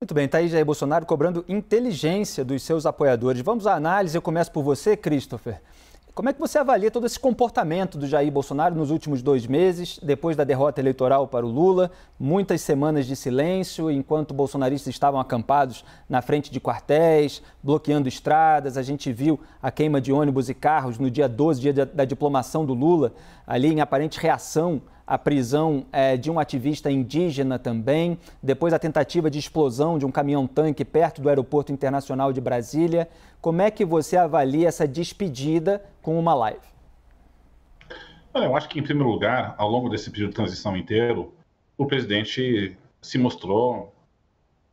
Muito bem, está aí Jair Bolsonaro cobrando inteligência dos seus apoiadores. Vamos à análise, eu começo por você, Christopher. Como é que você avalia todo esse comportamento do Jair Bolsonaro nos últimos dois meses, depois da derrota eleitoral para o Lula, muitas semanas de silêncio, enquanto bolsonaristas estavam acampados na frente de quartéis, bloqueando estradas, a gente viu a queima de ônibus e carros no dia 12, dia da diplomação do Lula, ali em aparente reação a prisão é, de um ativista indígena também, depois a tentativa de explosão de um caminhão-tanque perto do Aeroporto Internacional de Brasília. Como é que você avalia essa despedida com uma live? Eu acho que, em primeiro lugar, ao longo desse período de transição inteiro, o presidente se mostrou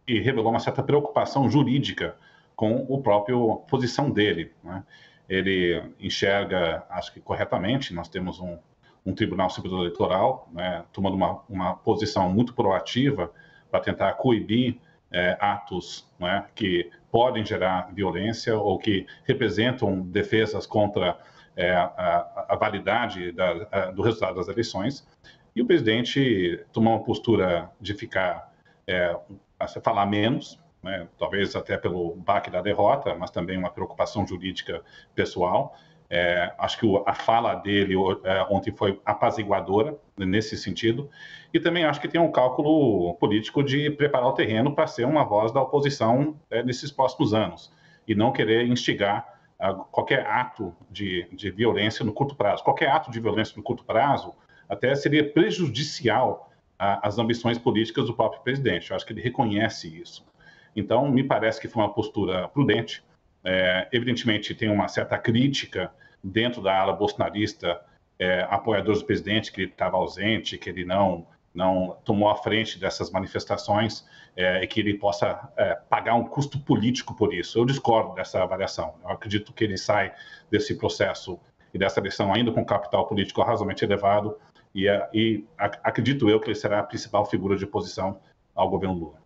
e revelou uma certa preocupação jurídica com o próprio posição dele. Né? Ele enxerga, acho que corretamente, nós temos um, um Tribunal Superior Eleitoral, né, tomando uma, uma posição muito proativa para tentar coibir é, atos né, que podem gerar violência ou que representam defesas contra é, a, a, validade da, a, do resultado das eleições. E o presidente tomou uma postura de ficar, é, a falar menos, né, talvez até pelo baque da derrota, mas também uma preocupação jurídica pessoal, é, acho que a fala dele é, ontem foi apaziguadora né, nesse sentido. E também acho que tem um cálculo político de preparar o terreno para ser uma voz da oposição é, nesses próximos anos e não querer instigar ah, qualquer ato de, de violência no curto prazo. Qualquer ato de violência no curto prazo até seria prejudicial às ambições políticas do próprio presidente. Eu acho que ele reconhece isso. Então, me parece que foi uma postura prudente é, evidentemente, tem uma certa crítica dentro da ala bolsonarista, é, apoiadores do presidente, que ele estava ausente, que ele não, não tomou a frente dessas manifestações é, e que ele possa é, pagar um custo político por isso. Eu discordo dessa avaliação. Eu acredito que ele sai desse processo e dessa eleição ainda com capital político razoavelmente elevado e, é, e acredito eu que ele será a principal figura de oposição ao governo Lula.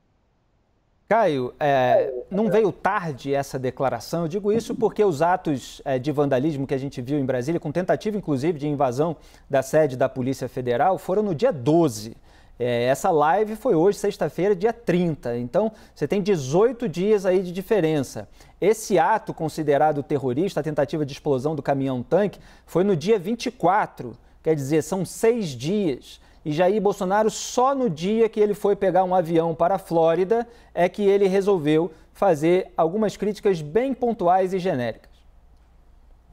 Caio, é, não veio tarde essa declaração? Eu digo isso porque os atos é, de vandalismo que a gente viu em Brasília, com tentativa inclusive de invasão da sede da Polícia Federal, foram no dia 12. É, essa live foi hoje, sexta-feira, dia 30. Então, você tem 18 dias aí de diferença. Esse ato considerado terrorista, a tentativa de explosão do caminhão-tanque, foi no dia 24. Quer dizer, são seis dias. E Jair Bolsonaro, só no dia que ele foi pegar um avião para a Flórida, é que ele resolveu fazer algumas críticas bem pontuais e genéricas.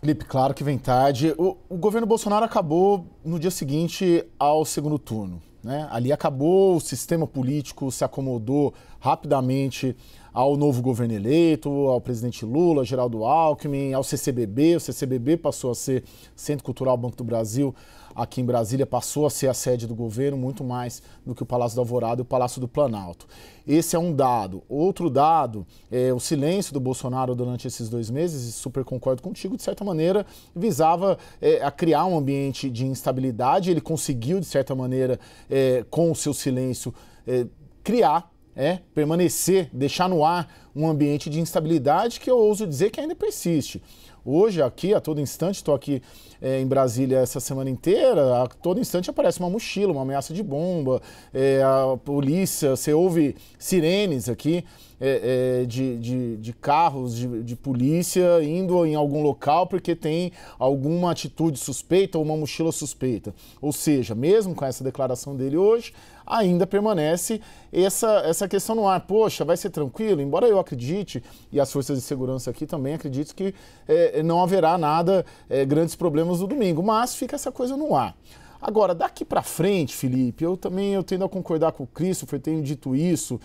Felipe, claro que vem tarde. O, o governo Bolsonaro acabou no dia seguinte ao segundo turno. Né? Ali acabou o sistema político, se acomodou rapidamente ao novo governo eleito, ao presidente Lula, Geraldo Alckmin, ao CCBB. O CCBB passou a ser Centro Cultural Banco do Brasil aqui em Brasília, passou a ser a sede do governo, muito mais do que o Palácio do Alvorada e o Palácio do Planalto. Esse é um dado. Outro dado é o silêncio do Bolsonaro durante esses dois meses, e super concordo contigo, de certa maneira, visava é, a criar um ambiente de instabilidade. Ele conseguiu, de certa maneira, é, com o seu silêncio, é, criar é permanecer, deixar no ar um ambiente de instabilidade que eu ouso dizer que ainda persiste. Hoje, aqui, a todo instante, estou aqui é, em Brasília essa semana inteira, a todo instante aparece uma mochila, uma ameaça de bomba, é, a polícia, você ouve sirenes aqui. É, é, de, de, de, carros de, de, polícia indo em algum local porque tem alguma atitude suspeita ou uma mochila suspeita. Ou seja, mesmo com essa declaração dele hoje, ainda permanece essa, essa questão no ar. Poxa, vai ser tranquilo? Embora eu acredite, e as forças de segurança aqui também acredito que é, é não haverá nada, é, grandes problemas no domingo, mas fica essa coisa no ar. Agora, daqui para frente, Felipe, eu também eu tendo a concordar com o Christopher, tenho dito isso.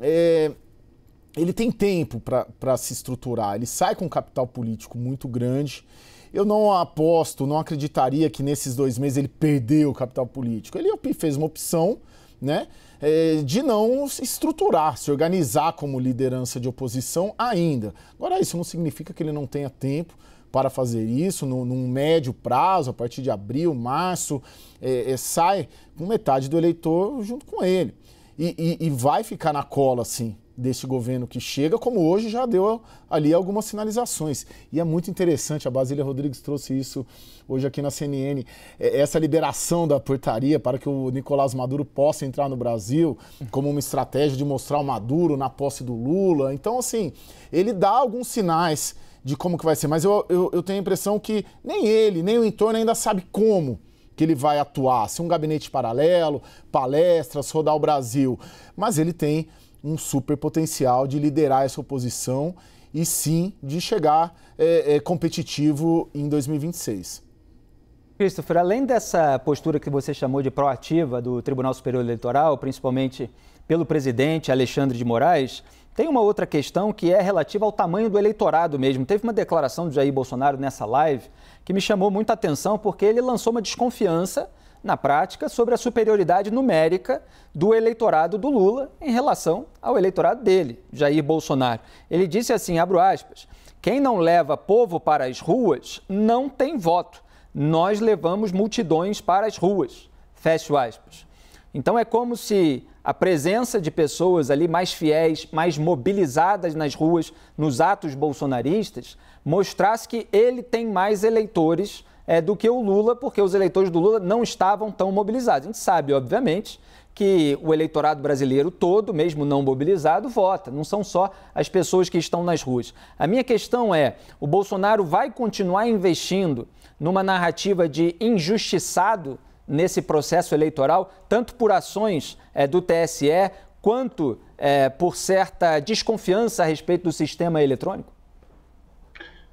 É, ele tem tempo para se estruturar, ele sai com um capital político muito grande. Eu não aposto, não acreditaria que nesses dois meses ele perdeu o capital político. Ele fez uma opção né, é, de não se estruturar, se organizar como liderança de oposição ainda. Agora, isso não significa que ele não tenha tempo para fazer isso no, num médio prazo, a partir de abril, março, é, é, sai com metade do eleitor junto com ele. E, e, e vai ficar na cola, assim, deste governo que chega, como hoje já deu ali algumas sinalizações. E é muito interessante, a Basília Rodrigues trouxe isso hoje aqui na CNN, é, essa liberação da portaria para que o Nicolás Maduro possa entrar no Brasil, como uma estratégia de mostrar o Maduro na posse do Lula. Então, assim, ele dá alguns sinais de como que vai ser, mas eu, eu, eu tenho a impressão que nem ele, nem o entorno ainda sabe como que ele vai atuar, se um gabinete paralelo, palestras, rodar o Brasil. Mas ele tem um super potencial de liderar essa oposição e sim de chegar é, é, competitivo em 2026. Christopher, além dessa postura que você chamou de proativa do Tribunal Superior Eleitoral, principalmente pelo presidente Alexandre de Moraes, tem uma outra questão que é relativa ao tamanho do eleitorado mesmo. Teve uma declaração do Jair Bolsonaro nessa live que me chamou muita atenção porque ele lançou uma desconfiança na prática, sobre a superioridade numérica do eleitorado do Lula em relação ao eleitorado dele, Jair Bolsonaro. Ele disse assim, abro aspas, quem não leva povo para as ruas não tem voto. Nós levamos multidões para as ruas. Fecho aspas. Então é como se a presença de pessoas ali mais fiéis, mais mobilizadas nas ruas, nos atos bolsonaristas, mostrasse que ele tem mais eleitores é, do que o Lula, porque os eleitores do Lula não estavam tão mobilizados. A gente sabe, obviamente, que o eleitorado brasileiro todo, mesmo não mobilizado, vota. Não são só as pessoas que estão nas ruas. A minha questão é: o Bolsonaro vai continuar investindo numa narrativa de injustiçado nesse processo eleitoral, tanto por ações é, do TSE quanto é, por certa desconfiança a respeito do sistema eletrônico?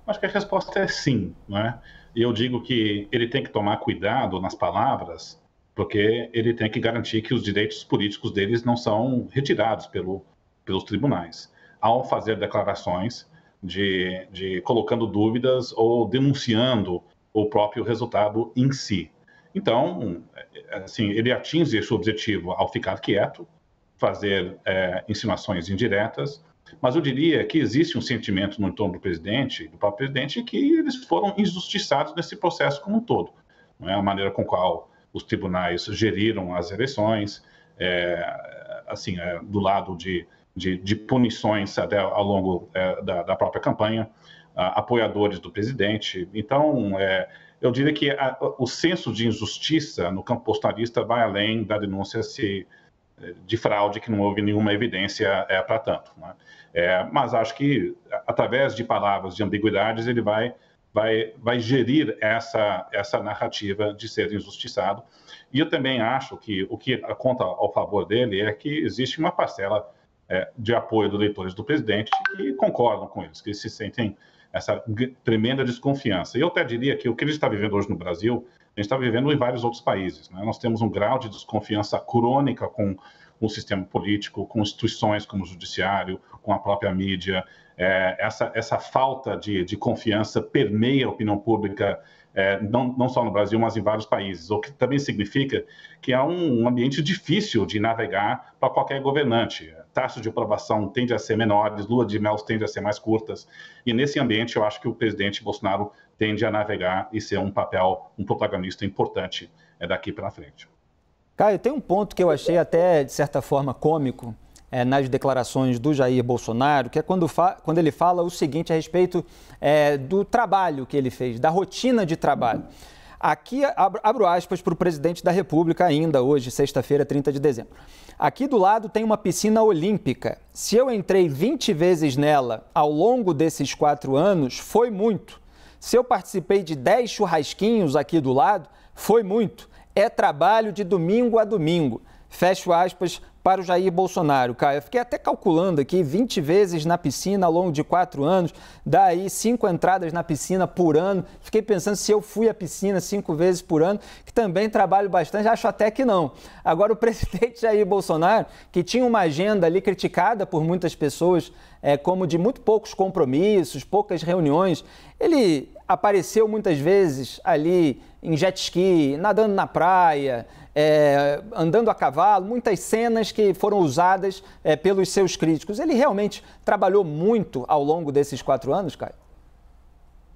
Acho que a resposta é sim, não é? eu digo que ele tem que tomar cuidado nas palavras, porque ele tem que garantir que os direitos políticos deles não são retirados pelo, pelos tribunais, ao fazer declarações de, de colocando dúvidas ou denunciando o próprio resultado em si. Então, assim, ele atinge esse objetivo ao ficar quieto, fazer é, insinuações indiretas mas eu diria que existe um sentimento no entorno do presidente, do próprio presidente, que eles foram injustiçados nesse processo como um todo. Não é? A maneira com qual os tribunais geriram as eleições, é, assim, é, do lado de, de, de, punições até ao longo é, da, da, própria campanha, a, apoiadores do presidente. Então, é, eu diria que a, o senso de injustiça no campo postalista vai além da denúncia se de fraude, que não houve nenhuma evidência é, para tanto. Né? É, mas acho que, através de palavras, de ambiguidades, ele vai, vai, vai gerir essa, essa narrativa de ser injustiçado. E eu também acho que o que conta ao favor dele é que existe uma parcela é, de apoio dos leitores do presidente que concordam com eles, que se sentem essa tremenda desconfiança. E eu até diria que o que a gente está vivendo hoje no Brasil, a gente está vivendo em vários outros países. Né? Nós temos um grau de desconfiança crônica com o sistema político, com instituições como o judiciário, com a própria mídia. É, essa, essa falta de, de confiança permeia a opinião pública é, não, não, só no Brasil, mas em vários países, o que também significa que é um, um ambiente difícil de navegar para qualquer governante taxas de aprovação tende a ser menores, lua de mel tende a ser mais curtas. E nesse ambiente, eu acho que o presidente Bolsonaro tende a navegar e ser um papel, um protagonista importante é, daqui para frente. Caio, tem um ponto que eu achei até, de certa forma, cômico é, nas declarações do Jair Bolsonaro, que é quando, quando ele fala o seguinte a respeito é, do trabalho que ele fez, da rotina de trabalho. Aqui, abro aspas para o presidente da República ainda hoje, sexta-feira, 30 de dezembro. Aqui do lado tem uma piscina olímpica. Se eu entrei 20 vezes nela ao longo desses quatro anos, foi muito. Se eu participei de 10 churrasquinhos aqui do lado, foi muito. É trabalho de domingo a domingo. Fecho aspas para o Jair Bolsonaro, Caio. Eu fiquei até calculando aqui, 20 vezes na piscina ao longo de quatro anos, daí cinco entradas na piscina por ano. Fiquei pensando se eu fui à piscina cinco vezes por ano, que também trabalho bastante, acho até que não. Agora, o presidente Jair Bolsonaro, que tinha uma agenda ali criticada por muitas pessoas é, como de muito poucos compromissos, poucas reuniões, ele apareceu muitas vezes ali em jet ski, nadando na praia, é, andando a cavalo, muitas cenas que foram usadas é, pelos seus críticos. Ele realmente trabalhou muito ao longo desses quatro anos, Caio?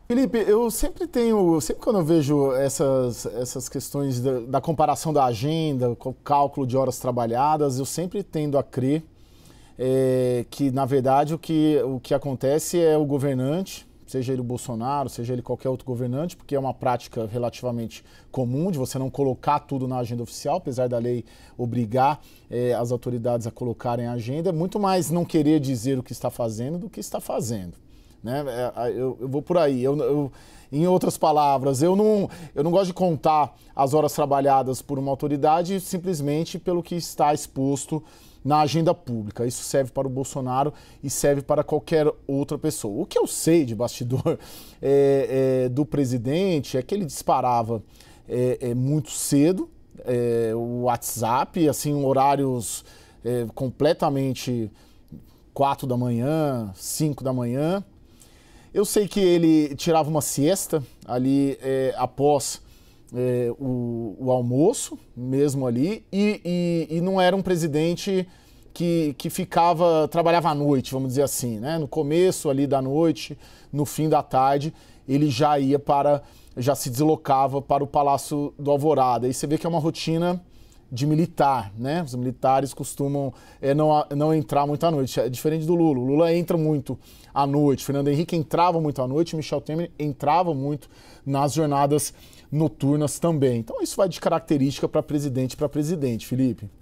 Felipe, eu sempre tenho, sempre quando eu vejo essas, essas questões da, da comparação da agenda, com o cálculo de horas trabalhadas, eu sempre tendo a crer é, que, na verdade, o que, o que acontece é o governante, seja ele o Bolsonaro, seja ele qualquer outro governante, porque é uma prática relativamente comum de você não colocar tudo na agenda oficial, apesar da lei obrigar eh, as autoridades a colocarem a agenda, é muito mais não querer dizer o que está fazendo do que está fazendo. Né? É, eu, eu vou por aí. Eu, eu, em outras palavras, eu não, eu não gosto de contar as horas trabalhadas por uma autoridade simplesmente pelo que está exposto na agenda pública. Isso serve para o Bolsonaro e serve para qualquer outra pessoa. O que eu sei de bastidor é, é, do presidente é que ele disparava é, é muito cedo é, o WhatsApp, assim, horários é, completamente 4 da manhã, 5 da manhã. Eu sei que ele tirava uma siesta ali após é, o, o, almoço mesmo ali e, e, e não era um presidente que, que, ficava, trabalhava à noite, vamos dizer assim, né? No começo ali da noite, no fim da tarde, ele já ia para, já se deslocava para o Palácio do Alvorada. E você vê que é uma rotina de militar, né? Os militares costumam é, não, não entrar muito à noite, é diferente do Lula. O Lula entra muito à noite, Fernando Henrique entrava muito à noite, Michel Temer entrava muito nas jornadas noturnas também. Então isso vai de característica para presidente para presidente, Felipe.